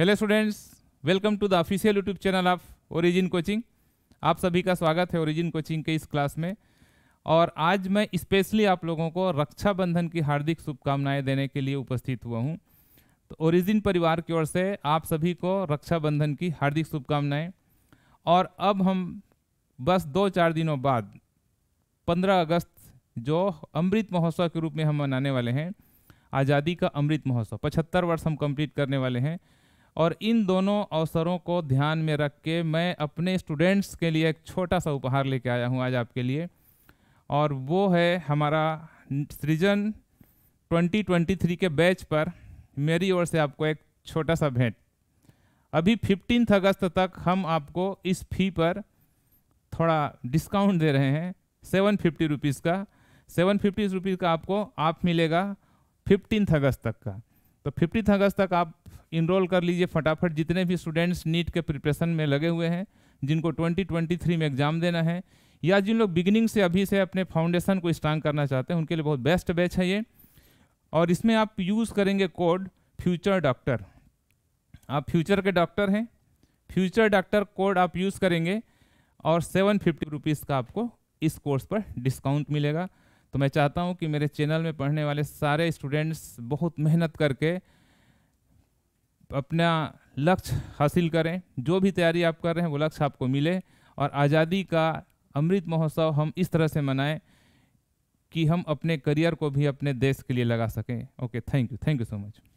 hello students welcome to the official YouTube channel of Origin coaching आप सभी का स्वागत है ओरिजिन कोचिंग के इस क्लास में और आज मैं स्पेशली आप लोगों को रक्षाबंधन की हार्दिक शुभकामनाएं देने के लिए उपस्थित हुआ हूं तो ओरिजिन परिवार की ओर से आप सभी को रक्षाबंधन की हार्दिक शुभकामनाएँ और अब हम बस दो चार दिनों बाद पंद्रह अगस्त जो अमृत महोत्सव के रूप में हम मनाने वाले हैं आज़ादी का अमृत महोत्सव पचहत्तर वर्ष हम कंप्लीट करने वाले हैं और इन दोनों अवसरों को ध्यान में रख के मैं अपने स्टूडेंट्स के लिए एक छोटा सा उपहार लेके आया हूँ आज आपके लिए और वो है हमारा सृजन 2023 के बैच पर मेरी ओर से आपको एक छोटा सा भेंट अभी फिफ्टीन अगस्त तक हम आपको इस फ़ी पर थोड़ा डिस्काउंट दे रहे हैं सेवन फिफ्टी रुपीज़ का सेवन फिफ्टी रुपीज़ का आपको आप मिलेगा फिफ्टीन अगस्त तक का तो फिफ्टीन अगस्त तक आप इनरोल कर लीजिए फटाफट जितने भी स्टूडेंट्स नीट के प्रिपरेशन में लगे हुए हैं जिनको 2023 में एग्ज़ाम देना है या जिन लोग बिगिनिंग से अभी से अपने फाउंडेशन को स्ट्रांग करना चाहते हैं उनके लिए बहुत बेस्ट बैच है ये और इसमें आप यूज़ करेंगे कोड फ्यूचर डॉक्टर आप फ्यूचर के डॉक्टर हैं फ्यूचर डॉक्टर कोड आप यूज़ करेंगे और सेवन फिफ्टी रुपीज़ का आपको इस कोर्स पर डिस्काउंट मिलेगा तो मैं चाहता हूं कि मेरे चैनल में पढ़ने वाले सारे स्टूडेंट्स बहुत मेहनत करके अपना लक्ष्य हासिल करें जो भी तैयारी आप कर रहे हैं वो लक्ष्य आपको मिले और आज़ादी का अमृत महोत्सव हम इस तरह से मनाएं कि हम अपने करियर को भी अपने देश के लिए लगा सकें okay thank you thank you so much